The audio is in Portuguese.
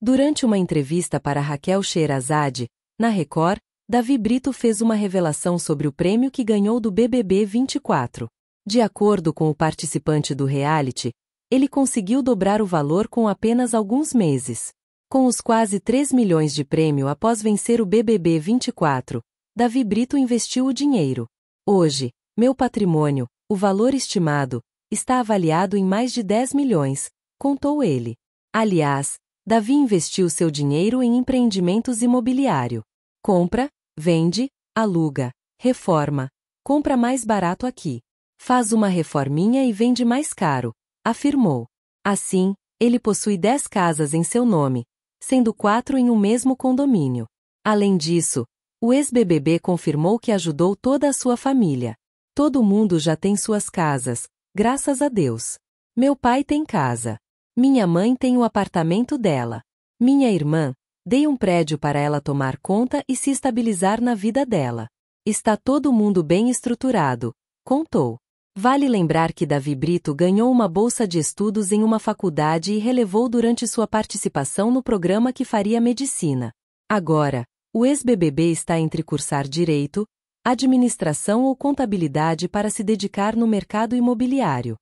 Durante uma entrevista para Raquel Sheerazade, na Record, Davi Brito fez uma revelação sobre o prêmio que ganhou do BBB 24. De acordo com o participante do reality, ele conseguiu dobrar o valor com apenas alguns meses. Com os quase 3 milhões de prêmio após vencer o BBB 24, Davi Brito investiu o dinheiro. Hoje, meu patrimônio, o valor estimado, está avaliado em mais de 10 milhões, contou ele. Aliás, Davi investiu seu dinheiro em empreendimentos imobiliário. Compra, vende, aluga, reforma, compra mais barato aqui. Faz uma reforminha e vende mais caro, afirmou. Assim, ele possui 10 casas em seu nome, sendo quatro em um mesmo condomínio. Além disso, o ex-BBB confirmou que ajudou toda a sua família. Todo mundo já tem suas casas, graças a Deus. Meu pai tem casa. Minha mãe tem o um apartamento dela. Minha irmã, dei um prédio para ela tomar conta e se estabilizar na vida dela. Está todo mundo bem estruturado, contou. Vale lembrar que Davi Brito ganhou uma bolsa de estudos em uma faculdade e relevou durante sua participação no programa que faria medicina. Agora, o ex-BBB está entre cursar direito, administração ou contabilidade para se dedicar no mercado imobiliário.